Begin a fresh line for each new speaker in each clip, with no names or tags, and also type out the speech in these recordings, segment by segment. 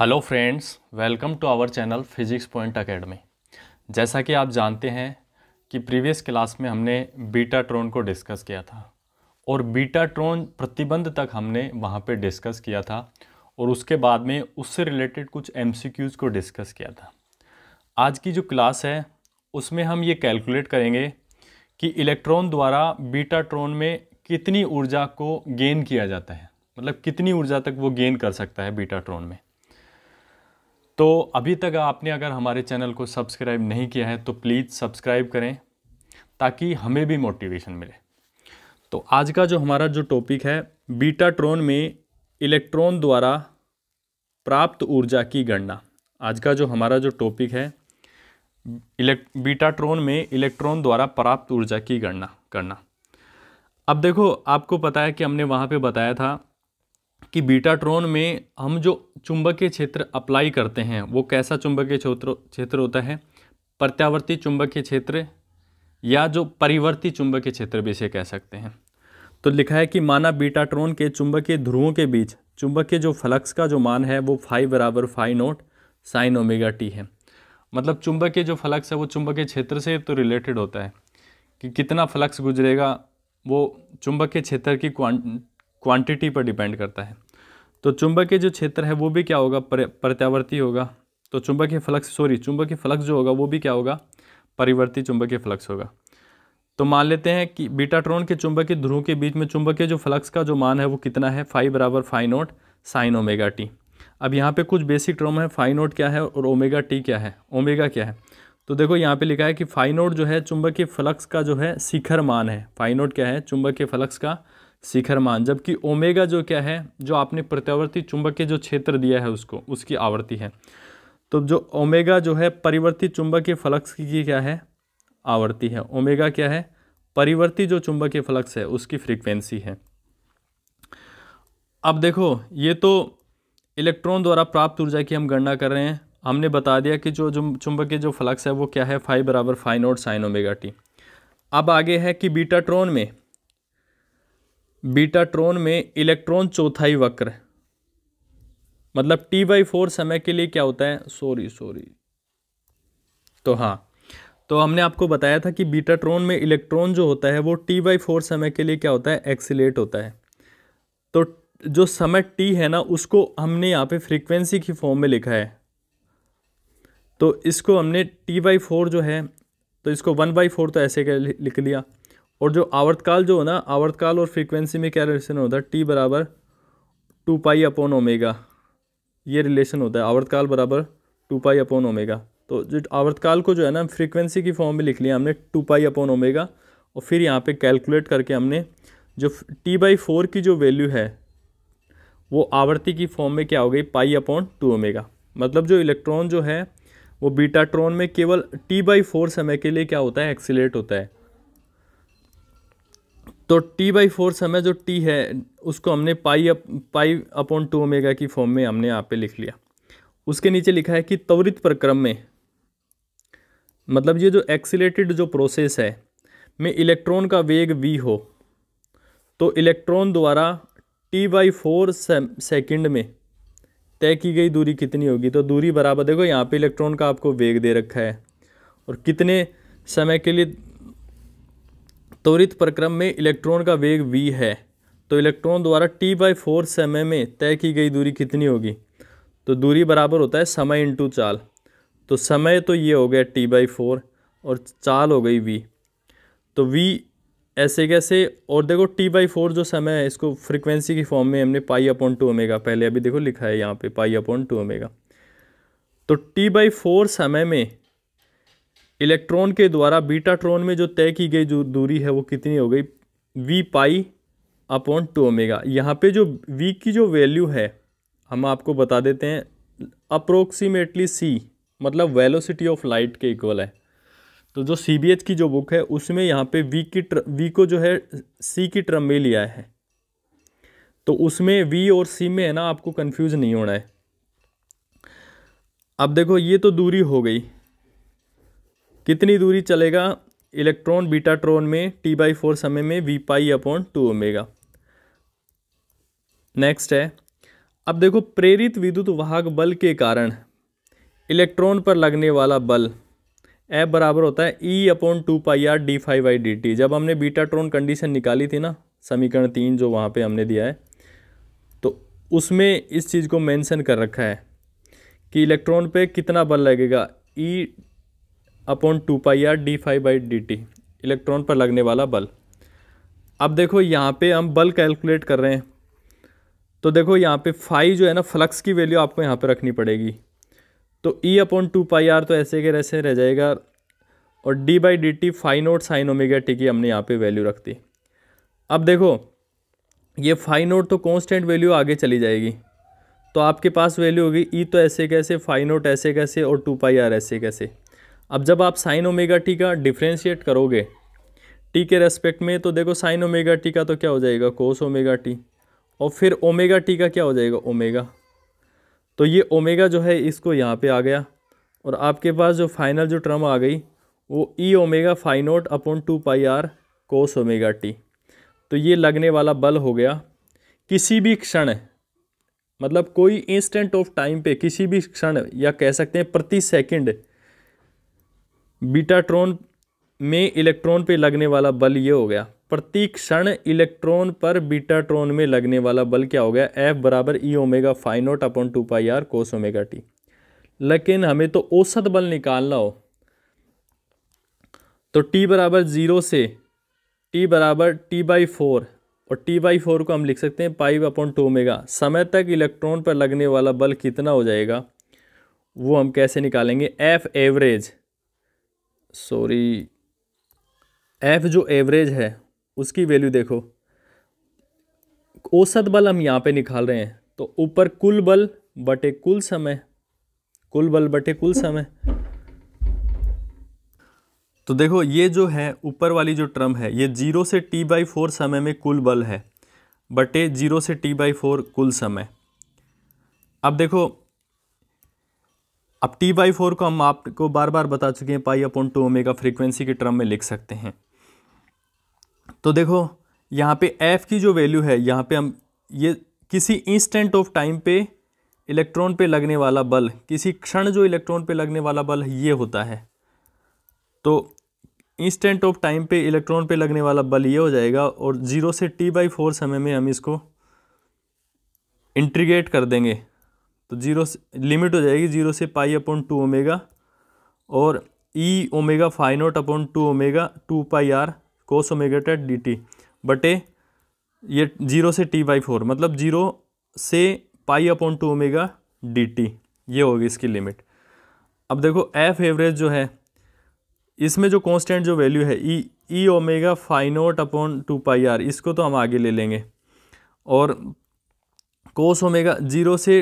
hello friends welcome to our channel Physics Point Academy जैसा कि आप जानते हैं कि प्रीवियस क्लास में हमने बीटा ट्रोन को डिस्कस किया था और बीटा ट्रोन प्रतिबंध तक हमने वहाँ पे डिस्कस किया था और उसके बाद में उससे रिलेटेड कुछ एमसीक्यूज़ को डिस्कस किया था आज की जो क्लास है उसमें हम ये कैलकुलेट करेंगे कि इलेक्ट्रॉन द्वारा बीटा ट्रोन में कितनी ऊर्जा को गेन किया जाता है मतलब कितनी ऊर्जा तक वो गेन कर सकता है बीटा ट्रोन में तो अभी तक आपने अगर हमारे चैनल को सब्सक्राइब नहीं किया है तो प्लीज़ सब्सक्राइब करें ताकि हमें भी मोटिवेशन मिले तो आज का जो हमारा जो टॉपिक है बीटा ट्रोन में इलेक्ट्रॉन द्वारा प्राप्त ऊर्जा की गणना आज का जो हमारा जो टॉपिक है इलेक्ट ट्रोन में इलेक्ट्रॉन द्वारा प्राप्त ऊर्जा की गणना करना अब देखो आपको पता है कि हमने वहाँ पे बताया था कि बीटाट्रोन में हम जो चुंबकीय क्षेत्र अप्लाई करते हैं वो कैसा चुंबकीय क्षेत्र क्षेत्र होता है प्रत्यावर्ती चुंबकीय क्षेत्र या जो परिवर्ती चुंबकीय क्षेत्र भी इसे कह सकते हैं तो लिखा है कि माना बीटाट्रोन के चुंबकीय ध्रुवों के बीच चुंबकीय जो फ्लक्स का जो मान है वो फाइव बराबर five naught sine omega t है मतलब चुंबकीय जो फ्लक्स है वो चुंबकीय क्षेत्र से तो रिलेटेड होता है कि कितना फ्लक्स गुजरेगा वो चुंबकीय क्षेत्र की क्वांटिटी पर डिपेंड करता है तो चुंबकीय जो क्षेत्र है वो भी क्या होगा प्रत्यावर्ती होगा तो चुंबकीय फ्लक्स सॉरी चुंबकीय फ्लक्स जो होगा वो भी क्या होगा परिवर्ती चुंबकीय फ्लक्स होगा तो मान लेते हैं कि बीटाट्रॉन के चुंबकीय ध्रुव के बीच में चुंबकीय जो फ्लक्स का जो मान है वो कितना है फाइव बराबर five naught sine omega t अब यहाँ पे कुछ बेसिक ट्रोम है फाइव नोट क्या है और ओमेगा टी क्या है ओमेगा क्या है तो देखो यहाँ पे लिखा है कि फाइव नोट जो है चुंबकीय फ्लक्स का जो है शिखर मान है फाइव नोट क्या है चुंबकीय फ्लक्स का शिखर मान जबकि ओमेगा जो क्या है जो आपने प्रत्यावर्ती चुंबक के जो क्षेत्र दिया है उसको उसकी आवृत्ति है तो जो ओमेगा जो है परिवर्ती चुंबक के फ्लक्स की क्या है आवर्ती है ओमेगा क्या है परिवर्ती जो चुंबक के फ्लक्स है उसकी फ्रीक्वेंसी है अब देखो ये तो इलेक्ट्रॉन द्वारा प्राप्त ऊर्जा की हम गणना कर रहे हैं हमने बता दिया कि जो चुंबक के जो फ्लक्स है वो क्या है फाइव बराबर फाइन साइन ओमेगा टी अब आगे है कि बीटाट्रॉन में बीटाट्रोन में इलेक्ट्रॉन चौथाई वक्र मतलब टी बाई फोर समय के लिए क्या होता है सॉरी सॉरी तो हाँ तो हमने आपको बताया था कि बीटाट्रोन में इलेक्ट्रॉन जो होता है वो टी बाई फोर समय के लिए क्या होता है एक्सीट होता है तो जो समय टी है ना उसको हमने यहाँ पे फ्रीक्वेंसी की फॉर्म में लिखा है तो इसको हमने टी बाई फोर जो है तो इसको वन बाई फोर तो ऐसे लिख लिया और जो आवर्तकाल जो है ना आवर्तकाल और फ्रीक्वेंसी में क्या रिलेशन होता है टी बराबर टू पाई अपॉन ओमेगा ये रिलेशन होता है आवर्तकाल बराबर टू पाई अपॉन ओमेगा तो जो आवर्तकाल को जो है ना फ्रीक्वेंसी की फॉर्म में लिख लिया हमने टू पाई अपॉन ओमेगा और फिर यहाँ पे कैलकुलेट करके हमने जो टी बाई फोर की जो वैल्यू है वो आवर्ती की फॉर्म में क्या हो गई पाई अपॉन टू ओमेगा मतलब जो इलेक्ट्रॉन जो है वो बीटाट्रॉन में केवल टी बाई फोर समय के लिए क्या होता है एक्सीलेट होता है तो टी बाई फोर समय जो टी है उसको हमने pi up pi upon two omega की फॉर्म में हमने यहाँ पे लिख लिया उसके नीचे लिखा है कि त्वरित प्रक्रम में मतलब ये जो एक्सीटेड जो प्रोसेस है में इलेक्ट्रॉन का वेग वी हो तो इलेक्ट्रॉन द्वारा टी बाई फोर सेकेंड में तय की गई दूरी कितनी होगी तो दूरी बराबर देखो यहाँ पे इलेक्ट्रॉन का आपको वेग दे रखा है और कितने समय के लिए त्वरित प्रक्रम में इलेक्ट्रॉन का वेग v है तो इलेक्ट्रॉन द्वारा t बाई फोर समय में तय की गई दूरी कितनी होगी तो दूरी बराबर होता है समय इंटू चाल तो समय तो ये हो गया टी बाई फोर और चाल हो गई वी तो वी ऐसे कैसे और देखो टी बाई फोर जो समय है इसको फ्रिक्वेंसी की फॉर्म में हमने पाई अपॉन टू ओमेगा पहले अभी देखो लिखा है यहाँ पे पाई अपॉन टू ओमेगा तो टी बाई फोर समय में इलेक्ट्रॉन के द्वारा बीटाट्रॉन में जो तय की गई जो दूरी है वो कितनी हो गई v pi upon two omega यहाँ पे जो वी की जो वैल्यू है हम आपको बता देते हैं अप्रोक्सीमेटली सी मतलब वेलोसिटी ऑफ लाइट के इक्वल है तो जो सी बी एच की जो बुक है उसमें यहाँ पे वी की ट्र वी को जो है सी की ट्रम में लिया है तो उसमें वी और सी में है ना आपको कन्फ्यूज नहीं होना है अब देखो ये तो दूरी हो गई कितनी दूरी चलेगा इलेक्ट्रॉन बीटा ट्रोन में टी बाई फोर समय में v pi upon two omega next है अब देखो प्रेरित विद्युत वाहक बल के कारण इलेक्ट्रॉन पर लगने वाला बल एफ बराबर होता है e upon two pi are d five i d t जब हमने बीटा ट्रोन कंडीशन निकाली थी ना समीकरण तीन जो वहाँ पे हमने दिया है तो उसमें इस चीज़ को मेंशन कर रखा है कि इलेक्ट्रॉन पे कितना बल लगेगा e e upon two pi are d five by D t electron पर लगने वाला बल अब देखो यहाँ पे हम बल कैलकुलेट कर रहे हैं तो देखो यहाँ पे फाइव जो है ना फ्लक्स की वैल्यू आपको यहाँ पे रखनी पड़ेगी तो e e upon two pi r तो ऐसे के ऐसे रह जाएगा और d by D t five naught sine omega T की हमने यहाँ पे वैल्यू रख दी अब देखो ये फाइव नोट तो कॉन्स्टेंट वैल्यू आगे चली जाएगी तो आपके पास वैल्यू होगी ई e तो ऐसे कैसे फाइव नोट ऐसे कैसे और टू पाई आर ऐसे कैसे अब जब आप साइन ओमेगा टी का डिफ्रेंशिएट करोगे टी के रेस्पेक्ट में तो देखो साइन ओमेगा टी का तो क्या हो जाएगा कोस ओमेगा टी और फिर ओमेगा टी का क्या हो जाएगा ओमेगा तो ये ओमेगा जो है इसको यहाँ पे आ गया और आपके पास जो फाइनल जो ट्रम आ गई वो E omega phi naught upon two pi R cos omega T तो ये लगने वाला बल हो गया किसी भी क्षण मतलब कोई इंस्टेंट ऑफ टाइम पे किसी भी क्षण या कह सकते हैं प्रति सेकंड बीटाट्रॉन में इलेक्ट्रॉन पे लगने वाला बल ये हो गया प्रति क्षण इलेक्ट्रॉन पर बीटाट्रॉन में लगने वाला बल क्या हो गया एफ बराबर E omega phi naught upon two pi R cos omega T लेकिन हमें तो औसत बल निकालना हो तो टी बराबर ज़ीरो से टी बराबर टी बाई फोर और टी बाई फोर को हम लिख सकते हैं पाइव अपॉन टू ओमेगा समय तक इलेक्ट्रॉन पर लगने वाला बल कितना हो जाएगा वो हम कैसे निकालेंगे एफ एवरेज सॉरी एफ जो एवरेज है उसकी वैल्यू देखो औसत बल हम यहाँ पे निकाल रहे हैं तो ऊपर कुल बल बटे कुल समय कुल बल बटे कुल समय तो देखो ये जो है ऊपर वाली जो टर्म है ये जीरो से टी बाई फोर समय में कुल बल है बटे जीरो से टी बाई फोर कुल समय अब देखो अब टी बाई फोर को हम आपको बार बार बता चुके हैं pi upon two omega frequency के टर्म में लिख सकते हैं तो देखो यहाँ पे एफ़ की जो वैल्यू है यहाँ पे हम ये किसी इंस्टेंट ऑफ टाइम पे इलेक्ट्रॉन पे लगने वाला बल किसी क्षण जो इलेक्ट्रॉन पे लगने वाला बल ये होता है तो इंस्टेंट ऑफ टाइम पे इलेक्ट्रॉन पे लगने वाला बल ये हो जाएगा और ज़ीरो से टी बाई फोर समय में हम इसको इंट्रीगेट कर देंगे तो जीरो लिमिट हो जाएगी जीरो से पाई अपॉन टू ओमेगा और E omega phi naught upon two omega two pi R cos omega टेट डी टी बटे ये जीरो से टी बाई फोर मतलब जीरो से pi upon two omega D T ये होगी इसकी लिमिट अब देखो एफ एवरेज जो है इसमें जो कॉन्स्टेंट जो वैल्यू है E E omega phi naught upon two pi R इसको तो हम आगे ले लेंगे और कोस ओमेगा जीरो से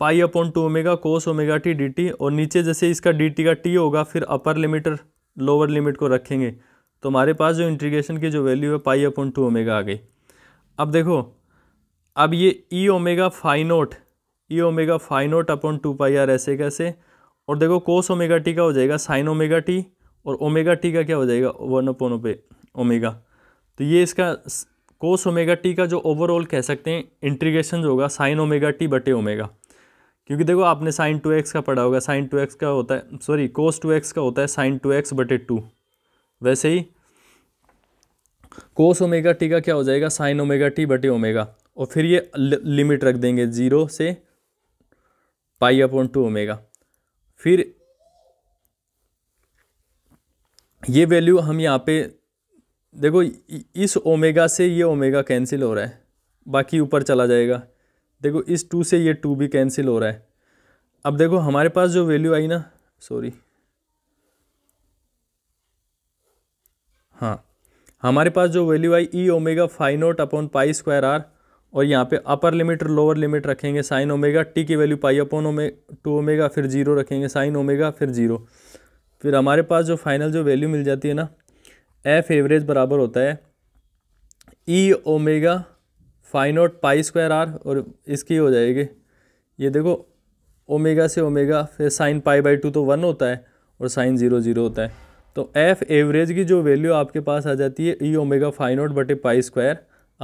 pi upon two omega cos omega T D T और नीचे जैसे इसका डी टी का टी होगा फिर अपर लिमिट और लोअर लिमिट को रखेंगे तो हमारे पास जो इंटीग्रेशन की जो वैल्यू है पाई अपॉन टू ओमेगा आ गई अब देखो अब ये E e omega phi naught naught E e omega phi naught upon two pi R ऐसे कैसे और देखो कोस ओमेगा टी का हो जाएगा साइन ओमेगा टी और ओमेगा टी का क्या हो जाएगा वन अपॉन ओपे ओमेगा तो ये इसका कोस ओमेगा टी का जो ओवरऑल कह सकते हैं इंटीग्रेशन जो होगा साइन ओमेगा टी बटे ओमेगा क्योंकि देखो आपने साइन टू एक्स का पढ़ा होगा साइन टू एक्स का होता है सॉरी कोस टू एक्स का होता है साइन टू एक्स बटे टू वैसे ही कोस ओमेगा टी का क्या हो जाएगा साइन ओमेगा टी बटे ओमेगा और फिर ये लिमिट रख देंगे ज़ीरो से पाई अपॉन टू ओमेगा फिर ये वैल्यू हम यहाँ पे देखो इस ओमेगा से ये ओमेगा कैंसिल हो रहा है बाकी ऊपर चला जाएगा देखो इस टू से ये टू भी कैंसिल हो रहा है अब देखो हमारे पास जो वैल्यू आई ना सॉरी हाँ हमारे पास जो वैल्यू आई E omega phi naught upon pi square R और यहाँ पे अपर लिमिट और लोअर लिमिट रखेंगे साइन ओमेगा टी की वैल्यू पाई अपॉन ओमे टू ओमेगा फिर जीरो रखेंगे साइन ओमेगा फिर जीरो फिर हमारे पास जो फाइनल जो वैल्यू मिल जाती है ना एफ एवरेज बराबर होता है E e omega phi naught pi square R और इसकी हो जाएगी ये देखो ओमेगा से ओमेगा फिर साइन पाई बाई टू तो वन होता है और साइन ज़ीरो ज़ीरो होता है तो एफ एवरेज की जो वैल्यू आपके पास आ जाती है ई ओमेगा फाइन नॉट बटे पाई स्क्वायर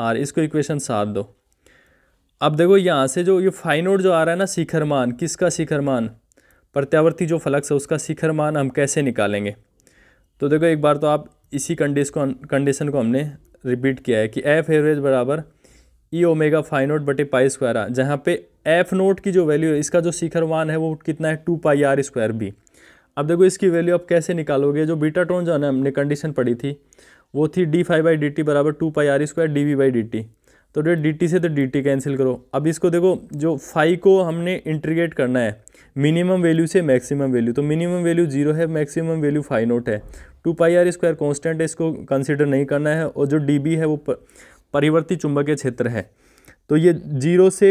आर इसको इक्वेशन साथ दो अब देखो यहाँ से जो ये फाइन नोट जो आ रहा है ना शिखर मान किसका शिखर मान प्रत्यावर्ती जो फलक्स है उसका शिखर मान हम कैसे निकालेंगे तो देखो एक बार तो आप इसी कंडीशन को कंडीशन को हमने रिपीट किया है कि एफ एवरेज बराबर ई ओमेगा फाइव नोट बटे पाई स्क्वायर आर जहाँ पे एफ नोट की जो वैल्यू है इसका जो शिखर वन है वो कितना है two pi R square B अब देखो इसकी वैल्यू आप कैसे निकालोगे जो बीटा टोन जो है ना हमने कंडीशन पड़ी थी वो थी D five by D T बराबर two pi R square D V by D T तो डे डी टी से तो डी टी कैंसिल करो अब इसको देखो जो फाइव को हमने इंट्रीगेट करना है मिनिमम वैल्यू से मैक्सिमम वैल्यू तो मिनिमम वैल्यू जीरो है मैक्सिमम वैल्यू फाइव नोट है two pi R square constant है इसको कंसिडर नहीं करना है और जो डी बी है वो परिवर्ती चुंबकीय क्षेत्र है तो ये जीरो से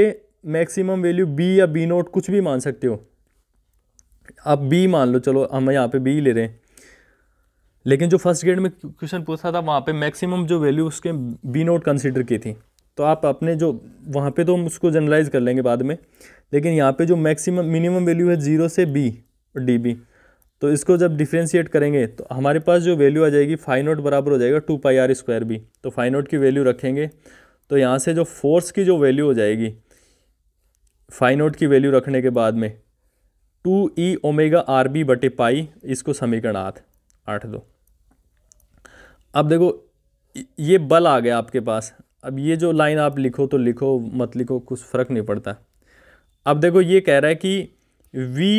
मैक्सिमम वैल्यू बी या बी नोट कुछ भी मान सकते हो आप बी मान लो चलो हम यहाँ पे बी ले रहे हैं लेकिन जो फर्स्ट ग्रेड में क्वेश्चन पूछा था वहाँ पे मैक्सिमम जो वैल्यू उसके बी नोट कंसिडर की थी तो आप अपने जो वहाँ पे तो हम उसको जनरलाइज कर लेंगे बाद में लेकिन यहाँ पे जो मैक्सिमम मिनिमम वैल्यू है जीरो से बी और डी बी तो इसको जब डिफ्रेंशिएट करेंगे तो हमारे पास जो वैल्यू आ जाएगी फाइन नोट बराबर हो जाएगा टू पाई आर स्क्वायर भी तो फाइन नोट की वैल्यू रखेंगे तो यहाँ से जो फोर्स की जो वैल्यू हो जाएगी फाइन नोट की वैल्यू रखने के बाद में two E omega R B बटे पाई इसको समीकरण आठ आठ दो अब देखो ये बल आ गया आपके पास अब ये जो लाइन आप लिखो तो लिखो मत लिखो कुछ फ़र्क नहीं पड़ता अब देखो ये कह रहा है कि वी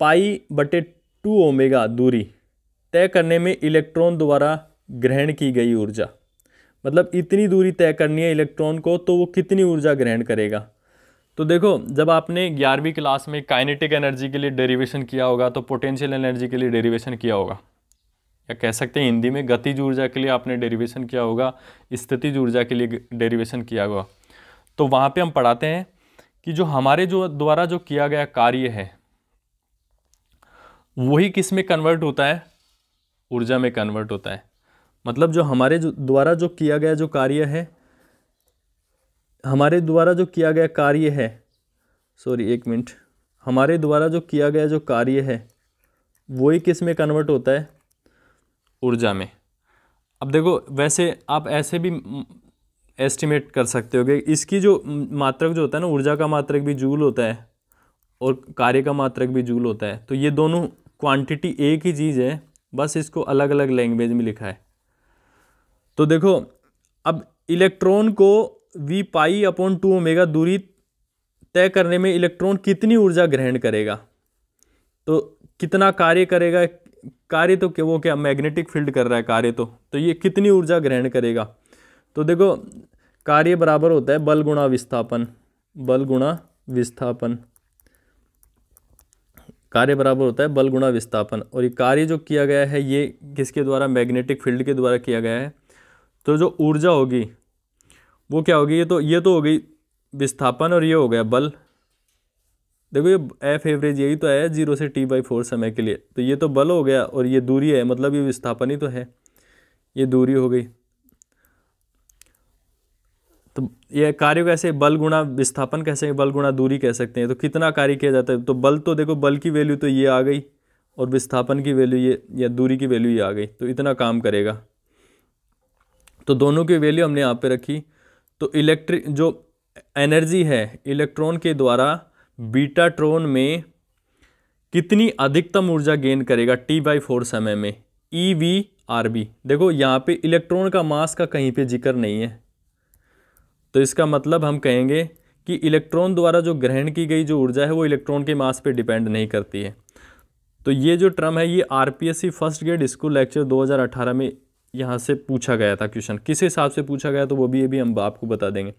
पाई बटे टू ओमेगा दूरी तय करने में इलेक्ट्रॉन द्वारा ग्रहण की गई ऊर्जा मतलब इतनी दूरी तय करनी है इलेक्ट्रॉन को तो वो कितनी ऊर्जा ग्रहण करेगा तो देखो जब आपने ग्यारहवीं क्लास में काइनेटिक एनर्जी के लिए डेरिवेशन किया होगा तो पोटेंशियल एनर्जी के लिए डेरिवेशन किया होगा या कह सकते हैं हिंदी में गतिज ऊर्जा के लिए आपने डेरिवेशन किया होगा स्थिति ऊर्जा के लिए डेरिवेशन किया होगा तो वहाँ पे हम पढ़ाते हैं कि जो हमारे जो द्वारा जो किया गया कार्य है वही किस में कन्वर्ट होता है ऊर्जा में कन्वर्ट होता है मतलब जो हमारे जो द्वारा जो किया गया जो कार्य है हमारे द्वारा जो किया गया कार्य है सॉरी एक मिनट हमारे द्वारा जो किया गया जो कार्य है वही किस में कन्वर्ट होता है ऊर्जा में अब देखो वैसे आप ऐसे भी एस्टिमेट कर सकते हो कि इसकी जो मात्रक जो होता है ना ऊर्जा का मात्रक भी जूल होता है और कार्य का मात्रक भी जूल होता है तो ये दोनों क्वांटिटी एक ही चीज़ है बस इसको अलग अलग लैंग्वेज में लिखा है तो देखो अब इलेक्ट्रॉन को V pi upon two omega दूरी तय करने में इलेक्ट्रॉन कितनी ऊर्जा ग्रहण करेगा तो कितना कार्य करेगा कार्य तो क्या वो क्या मैग्नेटिक फील्ड कर रहा है कार्य तो तो ये कितनी ऊर्जा ग्रहण करेगा तो देखो कार्य बराबर होता है बल गुणा विस्थापन बल गुणा विस्थापन कार्य बराबर होता है बल गुणा विस्थापन और ये कार्य जो किया गया है ये किसके द्वारा मैग्नेटिक फील्ड के द्वारा किया गया है तो जो ऊर्जा होगी वो क्या होगी ये तो ये तो हो गई विस्थापन और ये हो गया बल देखो ये एफ एवरेज यही तो आया जीरो से टी बाई फोर समय के लिए तो ये तो बल हो गया और ये दूरी है मतलब ये विस्थापन ही तो है ये दूरी हो गई तो ये कार्य कैसे बल गुणा विस्थापन कैसे बल गुणा दूरी कह सकते हैं तो कितना कार्य किया जाता है तो बल तो देखो बल की वैल्यू तो ये आ गई और विस्थापन की वैल्यू ये या दूरी की वैल्यू ये आ गई तो इतना काम करेगा तो दोनों की वैल्यू हमने यहाँ पे रखी तो इलेक्ट्रिक जो एनर्जी है इलेक्ट्रॉन के द्वारा बीटाट्रॉन में कितनी अधिकतम ऊर्जा गेन करेगा टी बाई फोर समय में ई वी आर बी देखो यहाँ पे इलेक्ट्रॉन का मास का कहीं पे जिक्र नहीं है तो इसका मतलब हम कहेंगे कि इलेक्ट्रॉन द्वारा जो ग्रहण की गई जो ऊर्जा है वो इलेक्ट्रॉन के मास पे डिपेंड नहीं करती है तो ये जो ट्रम है ये R first grade school lecturer 2018 में यहाँ से पूछा गया था क्वेश्चन किस हिसाब से पूछा गया तो वो भी ये भी हम आपको बता देंगे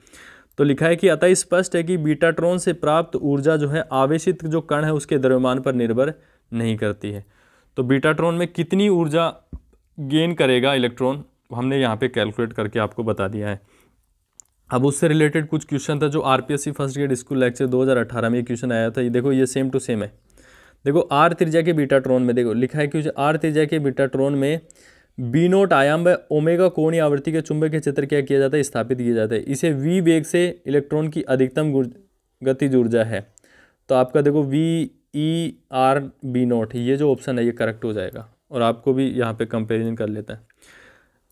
तो लिखा है कि अतः स्पष्ट है कि बीटाट्रॉन से प्राप्त ऊर्जा जो है आवेशित जो कण है उसके द्रव्यमान पर निर्भर नहीं करती है तो बीटाट्रॉन में कितनी ऊर्जा गेन करेगा इलेक्ट्रॉन हमने यहाँ पर कैलकुलेट करके आपको बता दिया है अब उससे रिलेटेड कुछ क्वेश्चन था जो RPSC first grade school lecturer 2018 में ये क्वेश्चन आया था ये देखो ये सेम टू सेम है देखो आर त्रिज्या के बीटा ट्रोन में देखो लिखा है क्वेश्चन आर त्रिज्या के बीटा ट्रोन में बी नोट आयाम व ओमेगा कोणी आवृत्ति के चुंबक के क्षेत्र क्या किया जाता है स्थापित किया जाता है इसे वी वेग से इलेक्ट्रॉन की अधिकतम गति ऊर्जा है तो आपका देखो V E R B naught ये जो ऑप्शन है ये करेक्ट हो जाएगा और आपको भी यहाँ पे कंपेरिजन कर लेता है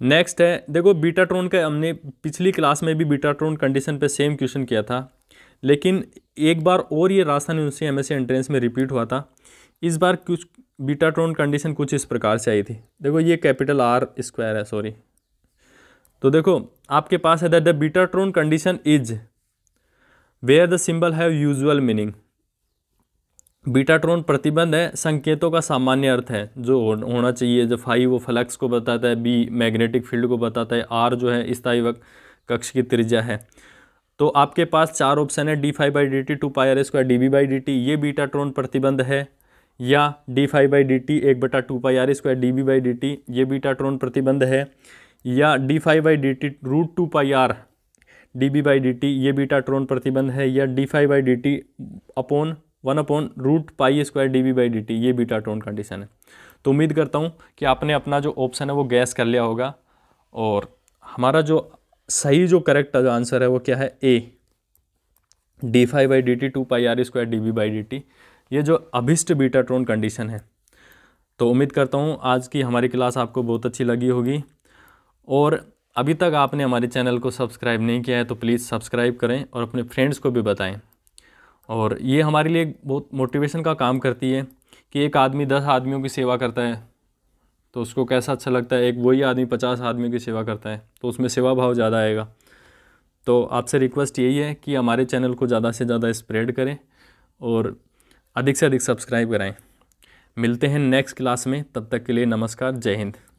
नेक्स्ट है देखो बीटाट्रोन का हमने पिछली क्लास में भी बीटाट्रोन कंडीशन पे सेम क्वेश्चन किया था लेकिन एक बार और ये Rajasthan university M S entrance में रिपीट हुआ था इस बार कुछ बीटाट्रोन कंडीशन कुछ इस प्रकार से आई थी देखो ये कैपिटल आर स्क्वायर है सॉरी तो देखो आपके पास है that the betatron condition is where the symbol have usual meaning betatron प्रतिबंध है संकेतों का सामान्य अर्थ है जो होना चाहिए जो फाइव वो फ्लक्स को बताता है बी मैग्नेटिक फील्ड को बताता है आर जो है स्थायी वक्त कक्ष की त्रिज्या है तो आपके पास चार ऑप्शन है D five by D T two pi R square D B by D T ये बीटाट्रोन प्रतिबंध है या D five by D T एक बटा two pi R square D B by D T ये बीटाट्रोन प्रतिबंध है या D five by D T root two pi are D B by D T ये बीटाट्रोन प्रतिबंध है या D five by D T upon one upon root pi square D B by D T ये betatron condition है तो उम्मीद करता हूँ कि आपने अपना जो ऑप्शन है वो गैस कर लिया होगा और हमारा जो सही जो करेक्ट आंसर है वो क्या है A D phi by D T two pi R square D B by D T ये जो अभिष्ट बीटा ट्रोन कंडीशन है तो उम्मीद करता हूँ आज की हमारी क्लास आपको बहुत अच्छी लगी होगी और अभी तक आपने हमारे चैनल को सब्सक्राइब नहीं किया है तो प्लीज़ सब्सक्राइब करें और अपने फ्रेंड्स को भी बताएं और ये हमारे लिए बहुत मोटिवेशन का काम करती है कि एक आदमी दस आदमियों की सेवा करता है तो उसको कैसा अच्छा लगता है एक वही आदमी पचास आदमियों की सेवा करता है तो उसमें सेवा भाव ज़्यादा आएगा तो आपसे रिक्वेस्ट यही है कि हमारे चैनल को ज़्यादा से ज़्यादा स्प्रेड करें और अधिक से अधिक सब्सक्राइब कराएं मिलते हैं नेक्स्ट क्लास में तब तक के लिए नमस्कार जय हिंद